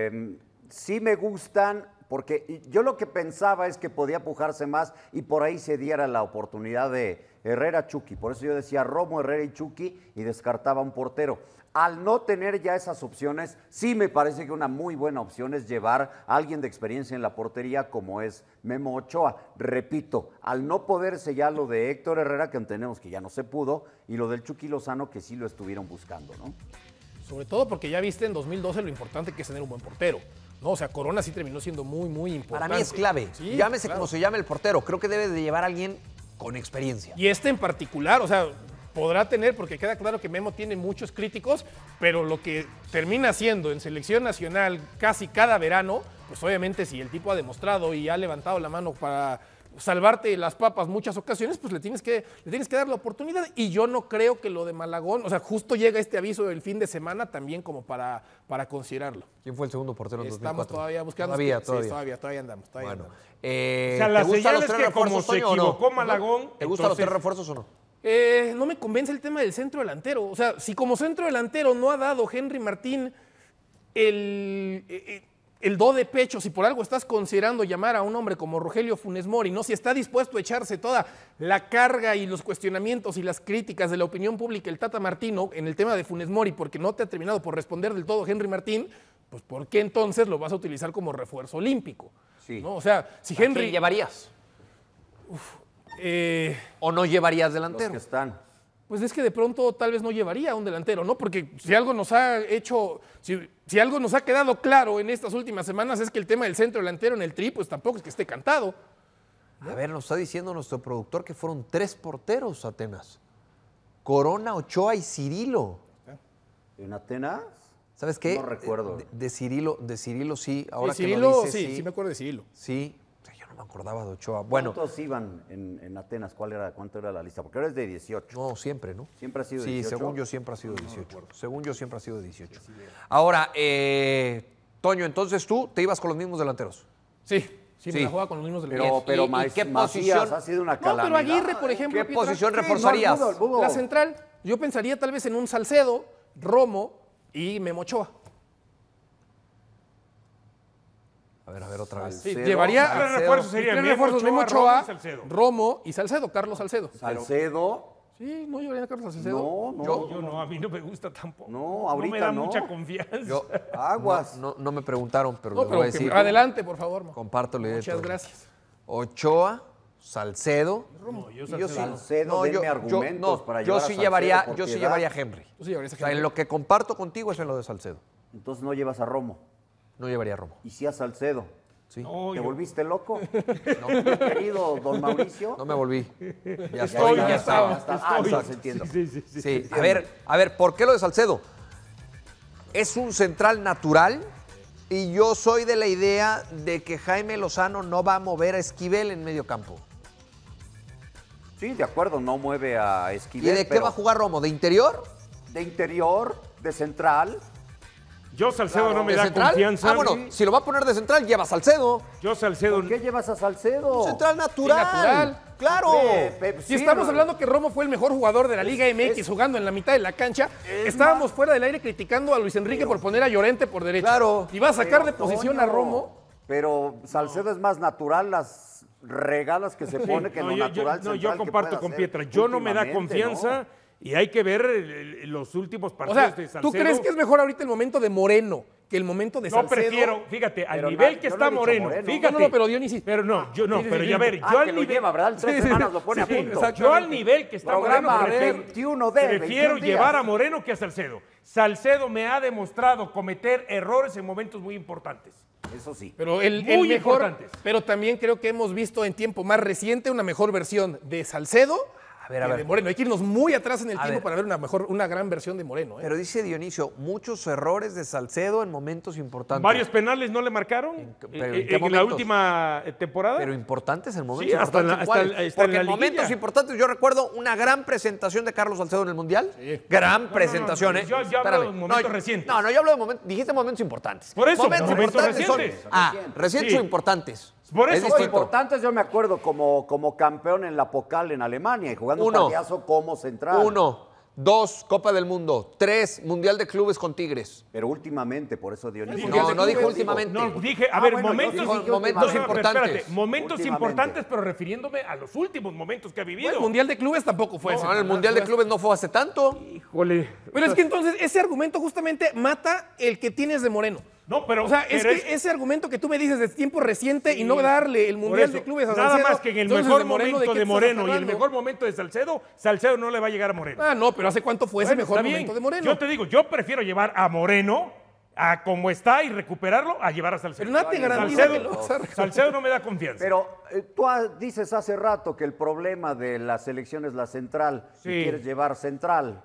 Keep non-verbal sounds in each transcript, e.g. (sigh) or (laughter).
Em, sí me gustan, porque yo lo que pensaba es que podía pujarse más y por ahí se diera la oportunidad de Herrera Chucky. Por eso yo decía Romo, Herrera y Chucky y descartaba un portero. Al no tener ya esas opciones, sí me parece que una muy buena opción es llevar a alguien de experiencia en la portería como es Memo Ochoa. Repito, al no poderse ya lo de Héctor Herrera, que entendemos que ya no se pudo, y lo del Chucky Lozano, que sí lo estuvieron buscando, ¿no? sobre todo porque ya viste en 2012 lo importante que es tener un buen portero. No, o sea, Corona sí terminó siendo muy, muy importante. Para mí es clave. Llámese como se llame el portero. Creo que debe de llevar a alguien con experiencia. Y este en particular, o sea, podrá tener, porque queda claro que Memo tiene muchos críticos, pero lo que termina siendo en selección nacional casi cada verano, pues obviamente si el tipo ha demostrado y ha levantado la mano para salvarte las papas muchas ocasiones, pues le tienes, que, tienes que dar la oportunidad. Y yo no creo que lo de Malagón, o sea, justo llega este aviso el fin de semana también como para, para considerarlo. ¿Quién fue el segundo portero en 2004? todavía buscando. Todavía, todavía. todavía, andamos. Todavía bueno, andamos. Eh, o sea, las que como se equivocó no? ¿Te gustan los tres refuerzos o no? Eh, no me convence el tema del centro delantero. O sea, si como centro delantero no ha dado Henry Martín el... Eh, el do de pecho, si por algo estás considerando llamar a un hombre como Rogelio Funes Mori, ¿no? si está dispuesto a echarse toda la carga y los cuestionamientos y las críticas de la opinión pública el Tata Martino en el tema de Funes Mori, porque no te ha terminado por responder del todo Henry Martín, pues ¿por qué entonces lo vas a utilizar como refuerzo olímpico? Sí. O sea, si Henry... llevarías? Eh, ¿O no llevarías delantero? están pues es que de pronto tal vez no llevaría a un delantero, ¿no? Porque si algo nos ha hecho, si, algo nos ha quedado claro en estas últimas semanas es que el tema del centro delantero en el tri, pues tampoco es que esté cantado. A ver, nos está diciendo nuestro productor que fueron tres porteros Atenas. Corona, Ochoa y Cirilo. ¿En Atenas? ¿Sabes qué? No recuerdo. De, Cirilo, de Cirilo sí, ahora que lo sí, sí, sí me acuerdo de Cirilo. Sí, me acordaba de Ochoa. Bueno, ¿Cuántos iban en, en, Atenas? ¿Cuál era, ¿Cuánto era la lista? Porque ahora es de 18. No, siempre, ¿no? Siempre ha sido de 18. Sí, según yo siempre ha sido 18. según yo siempre ha sido 18. ahora, Toño, entonces tú te ibas con los mismos delanteros. Sí, Sí, Me la juega con los mismos delanteros. Pero, pero qué posición? ha sido una No, Aguirre, por ejemplo. ¿Qué posición reforzarías? La central, yo pensaría tal vez en un Salcedo, Romo y Memochoa. A ver, a ver, otra vez. Sí, llevaría tres refuerzos, sería tres Ochoa, Romo, Salcedo. Romo y Salcedo, Carlos Salcedo. Salcedo. Sí, no llevaría a Carlos Salcedo. No, no. Yo, no, a mí no me gusta tampoco. No, ahorita no. me da mucha confianza. aguas. No, no, me preguntaron, pero les pero voy a decir. Adelante, por favor. la Compártelo. Muchas gracias. Ochoa, Salcedo. No, yo Salcedo. Yo Salcedo no, argumentos para llevar sí llevaría, Yo sí llevaría a Henry. Sí llevaría Henry. O sea, en lo que comparto contigo es en lo de Salcedo. Entonces no llevas a Romo. No llevaría Romo. ¿Y si a Salcedo? Sí. ¿Te volviste loco? (laughs) No. (laughs) Querido don Mauricio. No me volví. Ya estoy, ya, estaba. Ah, ya entiendo. Sí, sí, sí, A ver, a ver, ¿por qué lo de Salcedo? Es un central natural y yo soy de la idea de que Jaime Lozano no va a mover a Esquivel en medio campo. Sí, de acuerdo, no mueve a Esquivel. ¿Y de qué va a jugar Romo? ¿De interior? De interior, de central. Yo Salcedo no me da confianza. Ah, bueno, si lo va a poner de central, lleva a Salcedo. Yo Salcedo. ¿Por qué llevas a Salcedo? Central natural. natural. Claro. Si pues estamos hablando que Romo fue el mejor jugador de la Liga MX jugando en la mitad de la cancha. Estábamos fuera del aire criticando a Luis Enrique por poner a Llorente por derecha. Claro. Y va a sacar de posición a Romo. Pero Salcedo es más natural las regalas que se pone que no, lo yo, natural. no, yo comparto con Pietra. Yo no me da confianza. Y hay que ver los últimos partidos o ¿Tú crees que es mejor ahorita el momento de Moreno que el momento de Salcedo? No prefiero, fíjate, al nivel que está Moreno, fíjate. No, no, pero Dionisio. Pero no, yo no, ah, pero ya ah, a ver, yo al nivel. Lo Yo al nivel que está Moreno, prefiero llevar a Moreno que a Salcedo. Salcedo me ha demostrado cometer errores en momentos muy importantes. Eso sí. Pero el, muy importantes. Pero también creo que hemos visto en tiempo más reciente una mejor versión de Salcedo a ver, a ver. Moreno. Hay que irnos muy atrás en el tiempo para ver una mejor, una gran versión de Moreno. ¿eh? Pero dice Dionisio, muchos errores de Salcedo en momentos importantes. Varios penales no le marcaron en, eh, eh, la última temporada. Pero importantes en momentos sí, hasta importantes. Porque en, momentos importantes, yo recuerdo una gran presentación de Carlos Salcedo en el Mundial. Gran presentación, ¿eh? Yo, hablo de momentos recientes. No, no, yo hablo de momentos, dijiste momentos importantes. Por eso, momentos, importantes recientes. ah, recientes o importantes. Por eso es importante, yo me acuerdo como, como campeón en la Pocal en Alemania y jugando Uno. un partidazo como central. Uno, dos, Copa del Mundo, tres, Mundial de Clubes con Tigres. Pero últimamente, por eso Dionisio. No, no dije últimamente. No, dije, ah, a ver, momentos, momentos importantes. Espérate, momentos importantes, pero refiriéndome a los últimos momentos que ha vivido. el Mundial de Clubes tampoco fue no, el Mundial de Clubes no fue hace tanto. Pero es que entonces ese argumento justamente mata el que tienes de Moreno. No, pero. O sea, es que ese argumento que tú me dices de tiempo reciente y no darle el Mundial de Clubes a Salcedo. Nada más que en el mejor momento de, Moreno y el mejor momento de Salcedo, Salcedo no le va a llegar a Moreno. Ah, no, pero ¿hace cuánto fue ese mejor momento de Moreno? Yo te digo, yo prefiero llevar a Moreno a como está y recuperarlo a llevar a Salcedo. Pero no te garantiza Salcedo, no me da confianza. Pero eh, tú dices hace rato que el problema de la selección es la central sí. quieres llevar central.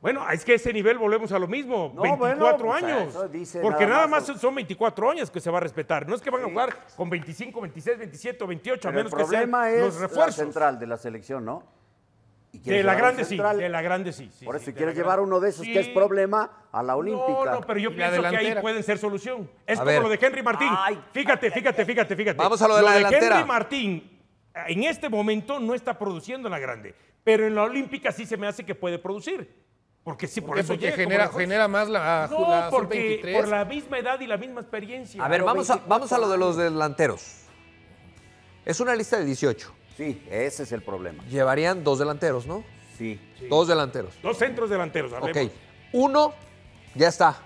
Bueno, es que ese nivel volvemos a lo mismo, 24 pues, años. porque nada, más, son 24 años que se va a respetar. No es que van a jugar con 25, 26, 27 28, a menos que sean los refuerzos. La central de la selección, ¿no? de, la grande, sí, de la grande sí, Por eso, si quieres llevar uno de esos que es problema a la olímpica. No, no, pero yo pienso que ahí pueden ser solución. Es lo de Henry Martín. fíjate, fíjate, fíjate, fíjate. Vamos a lo de la delantera. Henry Martín en este momento no está produciendo en la grande, pero en la olímpica sí se me hace que puede producir. Porque sí, por, eso que genera, genera más la, no, 23. por la misma edad y la misma experiencia. A ver, vamos a, vamos a lo de los delanteros. Es una lista de 18. Sí, ese es el problema. Llevarían dos delanteros, ¿no? Sí. Dos delanteros. Dos centros delanteros. Ok. Uno, ya está.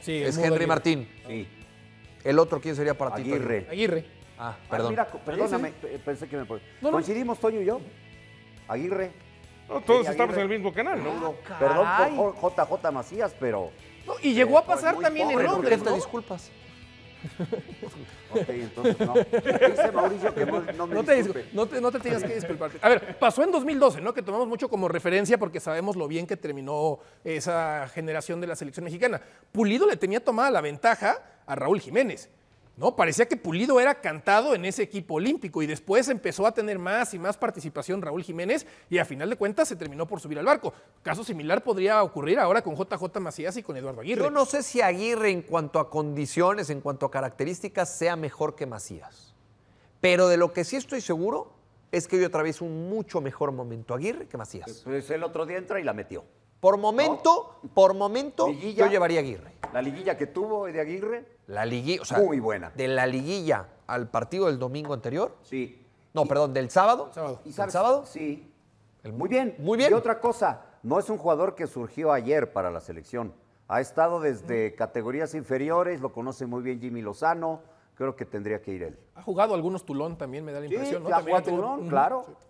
Sí, es Henry Martín. Sí. ¿El otro quién sería para ti? Aguirre. Aguirre. Ah, perdón. Ah, perdóname, pensé que me... ¿Coincidimos, Toño y yo? Aguirre todos estamos en el mismo canal, ¿no? Ah, perdón por JJ Macías, pero. y llegó a pasar también en Londres, ¿no? disculpas. (laughs) Ok, entonces no. no, te, que disculpar. A ver, pasó en 2012, ¿no? Que tomamos mucho como referencia porque sabemos lo bien que terminó esa generación de la selección mexicana. Pulido le tenía tomada la ventaja a Raúl Jiménez. No, parecía que Pulido era cantado en ese equipo olímpico y después empezó a tener más y más participación Raúl Jiménez y a final de cuentas se terminó por subir al barco. Caso similar podría ocurrir ahora con JJ Macías y con Eduardo Aguirre. Yo no sé si Aguirre en cuanto a condiciones, en cuanto a características, sea mejor que Macías. Pero de lo que sí estoy seguro es que hoy otra vez un mucho mejor momento Aguirre que Macías. Pues el otro día entra y la metió. Por momento, por momento, yo llevaría a Aguirre. La liguilla que tuvo de Aguirre. La liguilla, muy buena. De la liguilla al partido del domingo anterior. Sí. No, perdón, del sábado. sábado. ¿El sábado? Sí. muy bien. Muy bien. Y otra cosa, no es un jugador que surgió ayer para la selección. Ha estado desde mm. categorías inferiores, lo conoce muy bien Jimmy Lozano. Creo que tendría que ir él. Ha jugado algunos Tulón también, me da la impresión. Sí, ¿no? ha Tulón, claro.